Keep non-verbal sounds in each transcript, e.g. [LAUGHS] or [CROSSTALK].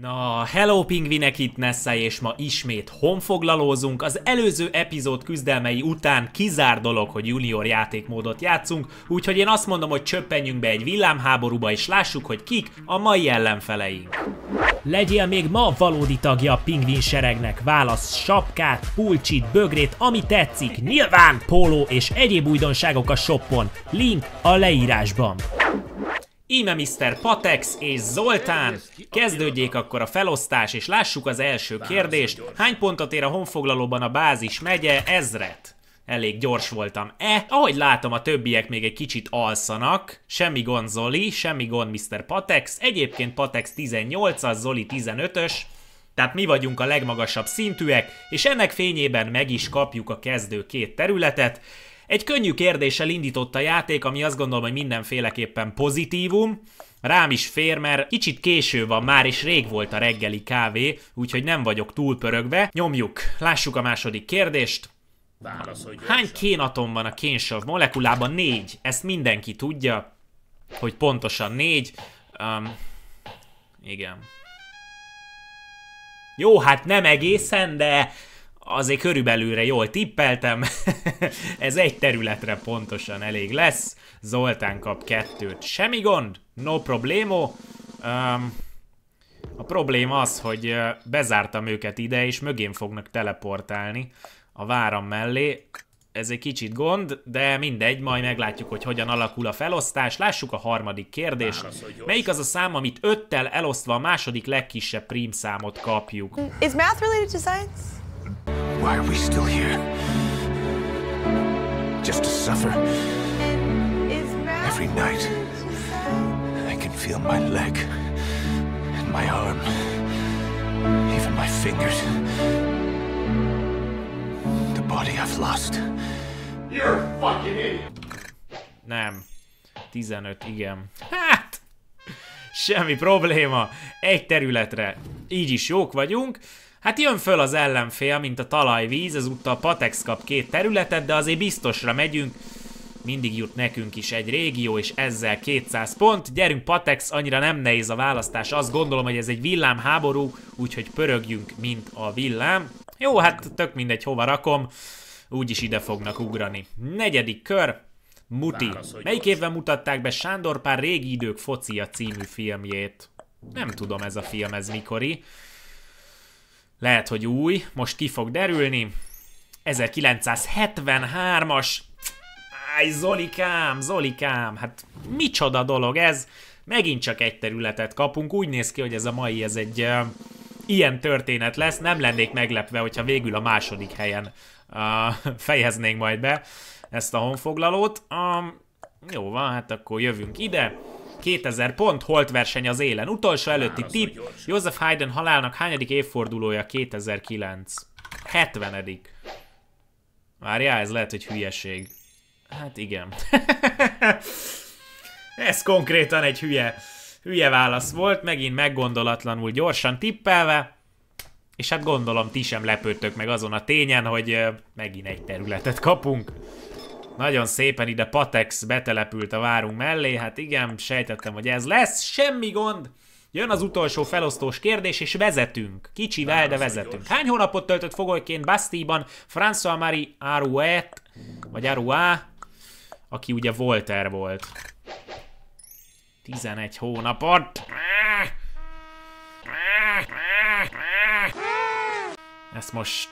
Na, hello pingvinek itt Nessa, és ma ismét honfoglalózunk. Az előző epizód küzdelmei után kizár dolog, hogy junior játékmódot játszunk, úgyhogy én azt mondom, hogy csöppenjünk be egy villámháborúba, és lássuk, hogy kik a mai ellenfeleink. Legyél még ma valódi tagja a pingvin seregnek, válasz sapkát, pulcsit, bögrét, ami tetszik, nyilván póló és egyéb újdonságok a shopon. Link a leírásban. Íme Mr. Patex és Zoltán. Kezdődjék akkor a felosztás, és lássuk az első kérdést. Hány pontot ér a honfoglalóban a bázis megye? Ezret. Elég gyors voltam. E, ahogy látom, a többiek még egy kicsit alszanak. Semmi gond Zoli, semmi gond Mr. Patex. Egyébként Patex 18-as, Zoli 15-ös. Tehát mi vagyunk a legmagasabb szintűek, és ennek fényében meg is kapjuk a kezdő két területet. Egy könnyű kérdéssel indított a játék, ami azt gondolom, hogy mindenféleképpen pozitívum. Rám is fér, mert kicsit késő van már, és rég volt a reggeli kávé, úgyhogy nem vagyok túl pörögve. Nyomjuk, lássuk a második kérdést. Válaszolj Hány kénatom van a kénsav molekulában? Négy. Ezt mindenki tudja, hogy pontosan négy. Um, igen. Jó, hát nem egészen, de azért körülbelülre jól tippeltem, [LAUGHS] ez egy területre pontosan elég lesz, Zoltán kap kettőt, semmi gond, no problémo, um, a probléma az, hogy bezártam őket ide, és mögén fognak teleportálni a váram mellé, ez egy kicsit gond, de mindegy, majd meglátjuk, hogy hogyan alakul a felosztás. Lássuk a harmadik kérdést. Melyik az a szám, amit öttel elosztva a második legkisebb prímszámot kapjuk? Is math related to science? Why are we still here? Just to suffer. Every night, I can feel my leg and my arm, even my fingers. The body I've lost. You're fucking idiot. Nem. 15, igen. Hát! Semmi probléma. Egy területre. Így is jók vagyunk. Hát jön föl az ellenfél, mint a talajvíz, ezúttal Patex kap két területet, de azért biztosra megyünk. Mindig jut nekünk is egy régió, és ezzel 200 pont. Gyerünk Patex, annyira nem nehéz a választás. Azt gondolom, hogy ez egy villámháború, úgyhogy pörögjünk, mint a villám. Jó, hát tök mindegy, hova rakom. Úgyis ide fognak ugrani. Negyedik kör. Muti. Melyik évben mutatták be Sándor pár régi idők focia című filmjét? Nem tudom ez a film, ez mikori lehet, hogy új, most ki fog derülni. 1973-as, áj, Zolikám, Zolikám, hát micsoda dolog ez, megint csak egy területet kapunk, úgy néz ki, hogy ez a mai, ez egy uh, ilyen történet lesz, nem lennék meglepve, hogyha végül a második helyen uh, [LAUGHS] fejeznénk majd be ezt a honfoglalót. Um, jó van, hát akkor jövünk ide. 2000 pont, holt verseny az élen. Utolsó előtti tip, Joseph Haydn halálnak hányadik évfordulója 2009? 70. edik Várjál, ez lehet, hogy hülyeség. Hát igen. [LAUGHS] ez konkrétan egy hülye, hülye válasz volt, megint meggondolatlanul gyorsan tippelve. És hát gondolom ti sem lepődtök meg azon a tényen, hogy megint egy területet kapunk. Nagyon szépen ide Patex betelepült a várunk mellé, hát igen, sejtettem, hogy ez lesz, semmi gond. Jön az utolsó felosztós kérdés, és vezetünk. Kicsivel, de vezetünk. Hány hónapot töltött fogolyként Bastiban François-Marie Arouet, vagy Arouá, aki ugye Volter volt. 11 hónapot. Ezt most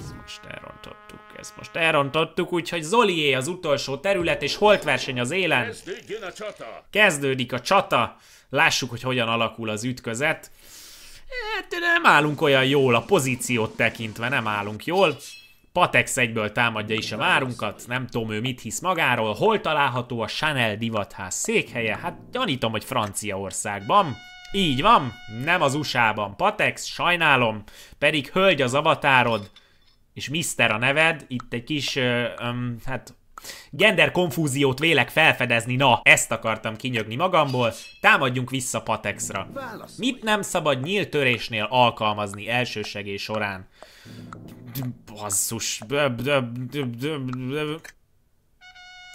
ezt most elrontottuk, ezt most elrontottuk, úgyhogy Zolié az utolsó terület, és holtverseny az élen. a csata! Kezdődik a csata. Lássuk, hogy hogyan alakul az ütközet. Hát nem állunk olyan jól a pozíciót tekintve, nem állunk jól. Patex egyből támadja is a márunkat, nem tudom ő mit hisz magáról, hol található a Chanel divatház székhelye, hát gyanítom, hogy Franciaországban. Így van, nem az USA-ban. Patex, sajnálom, pedig hölgy az avatárod és Mister a neved, itt egy kis, ö, ö, hát Gender konfúziót vélek felfedezni, na, ezt akartam kinyögni magamból, támadjunk vissza Patexra. Mit nem szabad nyílt törésnél alkalmazni elsősegély során? Basszus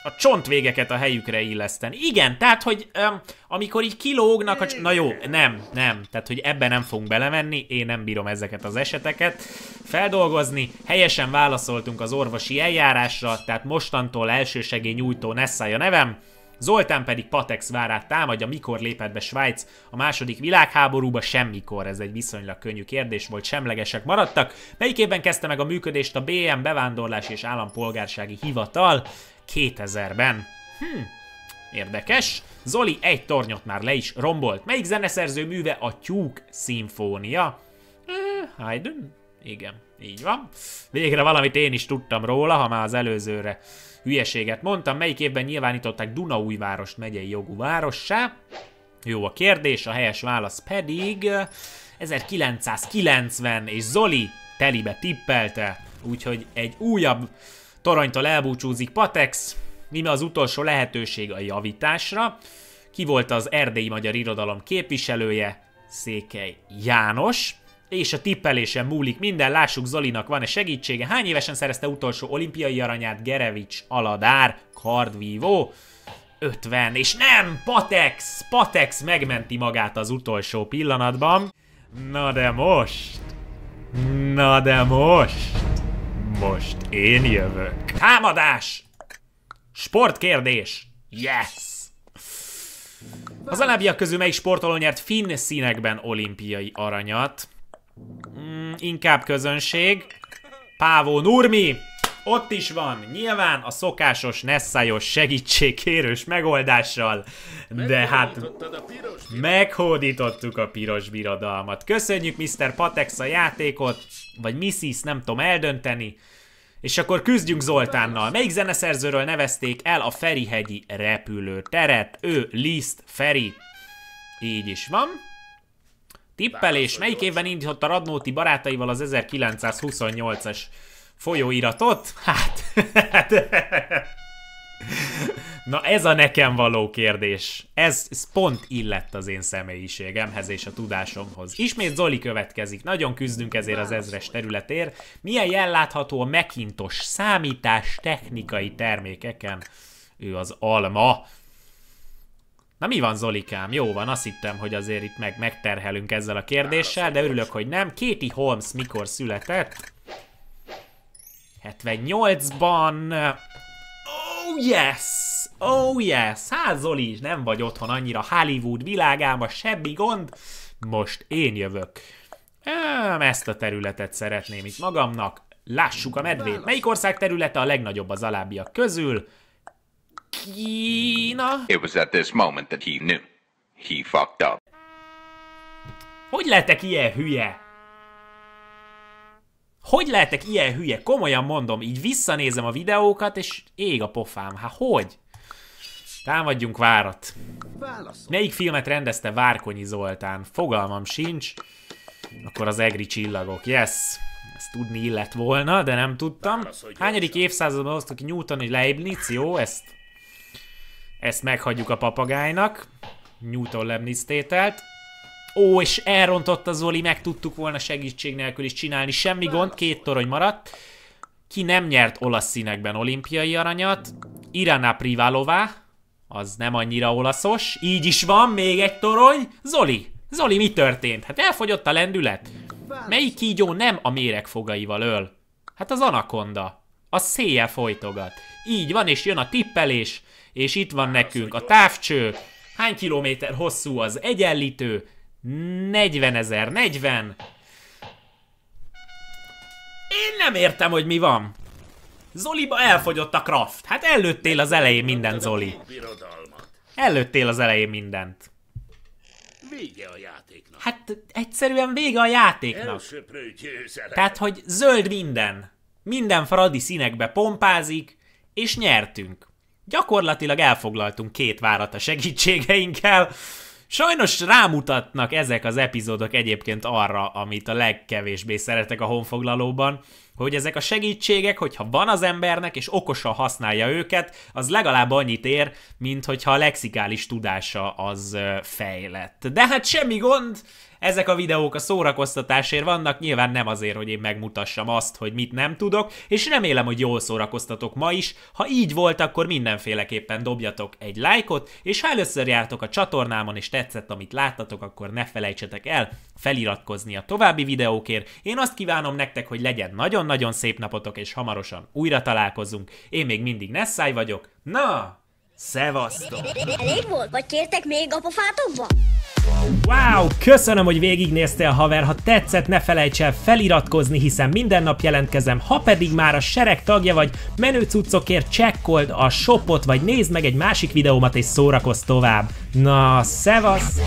a csontvégeket a helyükre illeszteni. Igen, tehát, hogy öm, amikor így kilógnak a... Na jó, nem, nem. Tehát, hogy ebbe nem fogunk belemenni, én nem bírom ezeket az eseteket feldolgozni. Helyesen válaszoltunk az orvosi eljárásra, tehát mostantól elsősegélynyújtó Nessai a nevem. Zoltán pedig Patex várát támadja, mikor lépett be Svájc a második világháborúba, semmikor, ez egy viszonylag könnyű kérdés volt, semlegesek maradtak. Melyik évben kezdte meg a működést a BM bevándorlás és állampolgársági hivatal? 2000-ben. Hm, érdekes. Zoli egy tornyot már le is rombolt. Melyik zeneszerző műve a tyúk szimfónia? Haydn? Igen, így van. Végre valamit én is tudtam róla, ha már az előzőre hülyeséget mondtam. Melyik évben nyilvánították Dunaújvárost megyei jogú várossá? Jó a kérdés, a helyes válasz pedig 1990, és Zoli telibe tippelte, úgyhogy egy újabb Toronytól elbúcsúzik Patex, mi az utolsó lehetőség a javításra. Ki volt az erdélyi magyar irodalom képviselője? Székely János. És a tippelésen múlik minden, lássuk Zolinak van-e segítsége. Hány évesen szerezte utolsó olimpiai aranyát Gerevics Aladár kardvívó? 50, és nem, Patex, Patex megmenti magát az utolsó pillanatban. Na de most, na de most most én jövök. Támadás! Sportkérdés! Yes! Az alábbiak közül melyik sportoló nyert finn színekben olimpiai aranyat? Mm, inkább közönség. Pávó Nurmi! Ott is van, nyilván a szokásos Nessajos segítségkérős megoldással, de hát meghódítottuk a piros birodalmat. Köszönjük Mr. Patex a játékot, vagy Missis, nem tudom eldönteni. És akkor küzdjünk Zoltánnal. Melyik zeneszerzőről nevezték el a Ferihegyi repülőteret? Ő Liszt Feri. Így is van. Tippelés. Melyik évben indította Radnóti barátaival az 1928-as Folyóiratot? Hát, hát... Na ez a nekem való kérdés. Ez, ez pont illett az én személyiségemhez és a tudásomhoz. Ismét Zoli következik. Nagyon küzdünk ezért az ezres területért. Milyen jel látható a Mekintos számítás technikai termékeken? Ő az alma. Na mi van Zolikám? Jó van, azt hittem, hogy azért itt meg megterhelünk ezzel a kérdéssel, de örülök, hogy nem. Kéti Holmes mikor született? 78-ban... Oh yes! Oh yes! Hát Zoli is nem vagy otthon annyira Hollywood világában, semmi gond. Most én jövök. Ezt a területet szeretném itt magamnak. Lássuk a medvét. Melyik ország területe a legnagyobb az alábbiak közül? Kína? It was at this moment that he knew. He fucked up. Hogy lettek ilyen hülye? Hogy lehetek ilyen hülye? Komolyan mondom, így visszanézem a videókat, és ég a pofám. Hát hogy? Támadjunk várat. Válaszol. Melyik filmet rendezte Várkonyi Zoltán? Fogalmam sincs. Akkor az egri csillagok. Yes! Ezt tudni illett volna, de nem tudtam. Hányadik évszázadban hoztuk ki Newton és Leibniz? Jó, ezt, ezt meghagyjuk a papagájnak. Newton-Leibniz tételt. Ó, és elrontott a Zoli, meg tudtuk volna segítség nélkül is csinálni, semmi gond, két torony maradt. Ki nem nyert olasz színekben olimpiai aranyat? Irana Privalová, az nem annyira olaszos, így is van, még egy torony. Zoli, Zoli, mi történt? Hát elfogyott a lendület. Melyik kígyó nem a méreg fogaival öl? Hát az anakonda. A széje folytogat. Így van, és jön a tippelés, és itt van nekünk a távcső, hány kilométer hosszú az egyenlítő, 40 ezer, 40! Én nem értem, hogy mi van. Zoliba elfogyott a craft. Hát előttél az elején minden, Zoli. Előttél az elején mindent. Vége a játéknak. Hát egyszerűen vége a játéknak. Tehát, hogy zöld minden. Minden fradi színekbe pompázik, és nyertünk. Gyakorlatilag elfoglaltunk két várat a segítségeinkkel. Sajnos rámutatnak ezek az epizódok egyébként arra, amit a legkevésbé szeretek a honfoglalóban, hogy ezek a segítségek, hogyha van az embernek, és okosan használja őket, az legalább annyit ér, mint hogyha a lexikális tudása az fejlett. De hát semmi gond, ezek a videók a szórakoztatásért vannak, nyilván nem azért, hogy én megmutassam azt, hogy mit nem tudok, és remélem, hogy jól szórakoztatok ma is. Ha így volt, akkor mindenféleképpen dobjatok egy lájkot, és ha először jártok a csatornámon és tetszett, amit láttatok, akkor ne felejtsetek el feliratkozni a további videókért. Én azt kívánom nektek, hogy legyen nagyon nagyon-nagyon szép napotok, és hamarosan újra találkozunk. Én még mindig Nessai vagyok. Na, szevasztok! Elég volt? Vagy kértek még a pofátokba? Wow, köszönöm, hogy végignéztél haver, ha tetszett ne felejts el feliratkozni, hiszen minden nap jelentkezem, ha pedig már a sereg tagja vagy, menő cuccokért csekkold a shopot, vagy nézd meg egy másik videómat és szórakozz tovább. Na, szevasz!